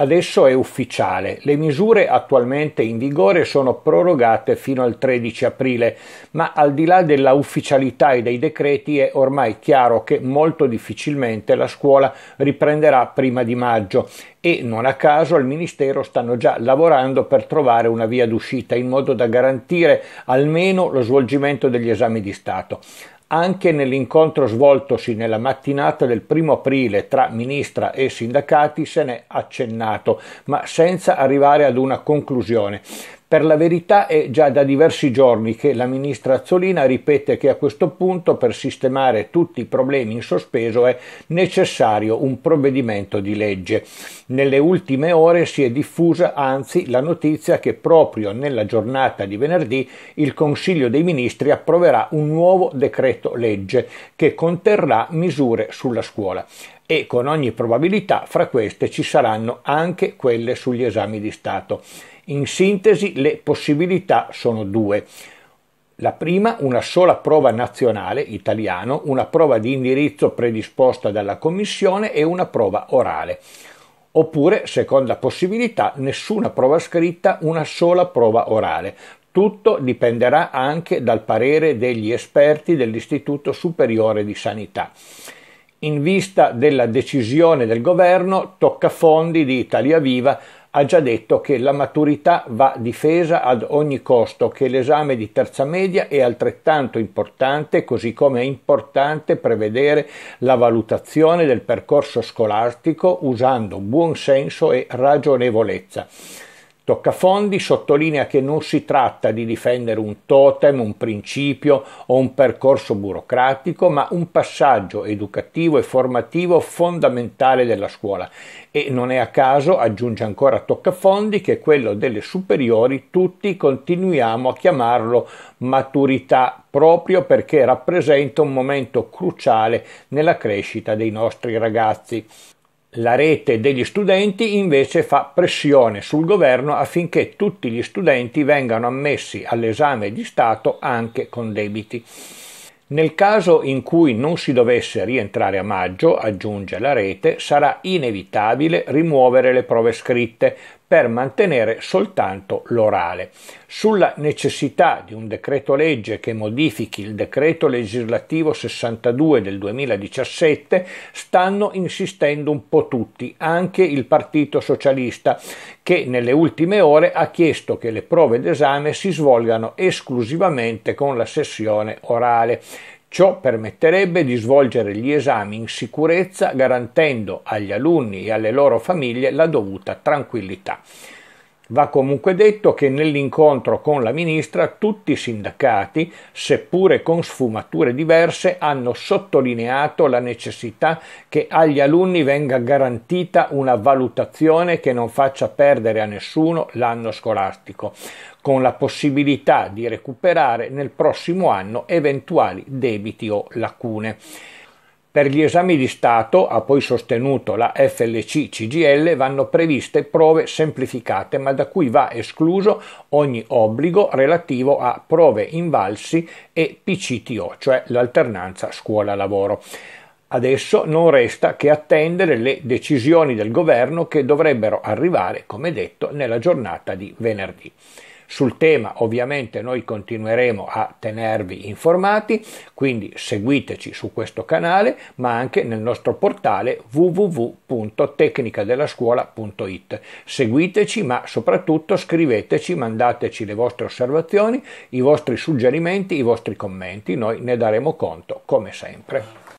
Adesso è ufficiale, le misure attualmente in vigore sono prorogate fino al 13 aprile, ma al di là della ufficialità e dei decreti è ormai chiaro che molto difficilmente la scuola riprenderà prima di maggio e non a caso il Ministero stanno già lavorando per trovare una via d'uscita in modo da garantire almeno lo svolgimento degli esami di Stato anche nell'incontro svoltosi nella mattinata del primo aprile tra ministra e sindacati se n'è accennato, ma senza arrivare ad una conclusione. Per la verità è già da diversi giorni che la ministra Azzolina ripete che a questo punto per sistemare tutti i problemi in sospeso è necessario un provvedimento di legge. Nelle ultime ore si è diffusa anzi la notizia che proprio nella giornata di venerdì il Consiglio dei Ministri approverà un nuovo decreto legge che conterrà misure sulla scuola e con ogni probabilità fra queste ci saranno anche quelle sugli esami di Stato. In sintesi, le possibilità sono due. La prima, una sola prova nazionale italiano, una prova di indirizzo predisposta dalla Commissione e una prova orale. Oppure, seconda possibilità, nessuna prova scritta, una sola prova orale. Tutto dipenderà anche dal parere degli esperti dell'Istituto Superiore di Sanità. In vista della decisione del governo, tocca fondi di Italia Viva ha già detto che la maturità va difesa ad ogni costo, che l'esame di terza media è altrettanto importante, così come è importante prevedere la valutazione del percorso scolastico usando buon senso e ragionevolezza. Toccafondi sottolinea che non si tratta di difendere un totem, un principio o un percorso burocratico, ma un passaggio educativo e formativo fondamentale della scuola. E non è a caso, aggiunge ancora Toccafondi, che quello delle superiori tutti continuiamo a chiamarlo maturità proprio perché rappresenta un momento cruciale nella crescita dei nostri ragazzi. La rete degli studenti invece fa pressione sul governo affinché tutti gli studenti vengano ammessi all'esame di Stato anche con debiti. Nel caso in cui non si dovesse rientrare a maggio, aggiunge la rete, sarà inevitabile rimuovere le prove scritte per mantenere soltanto l'orale. Sulla necessità di un decreto legge che modifichi il decreto legislativo 62 del 2017 stanno insistendo un po' tutti, anche il Partito Socialista, che nelle ultime ore ha chiesto che le prove d'esame si svolgano esclusivamente con la sessione orale. Ciò permetterebbe di svolgere gli esami in sicurezza garantendo agli alunni e alle loro famiglie la dovuta tranquillità. Va comunque detto che nell'incontro con la ministra tutti i sindacati, seppure con sfumature diverse, hanno sottolineato la necessità che agli alunni venga garantita una valutazione che non faccia perdere a nessuno l'anno scolastico, con la possibilità di recuperare nel prossimo anno eventuali debiti o lacune. Per gli esami di Stato, ha poi sostenuto la FLC-CGL, vanno previste prove semplificate, ma da cui va escluso ogni obbligo relativo a prove invalsi e PCTO, cioè l'alternanza scuola-lavoro. Adesso non resta che attendere le decisioni del governo che dovrebbero arrivare, come detto, nella giornata di venerdì. Sul tema ovviamente noi continueremo a tenervi informati, quindi seguiteci su questo canale, ma anche nel nostro portale www.tecnicadellascuola.it. Seguiteci, ma soprattutto scriveteci, mandateci le vostre osservazioni, i vostri suggerimenti, i vostri commenti, noi ne daremo conto come sempre.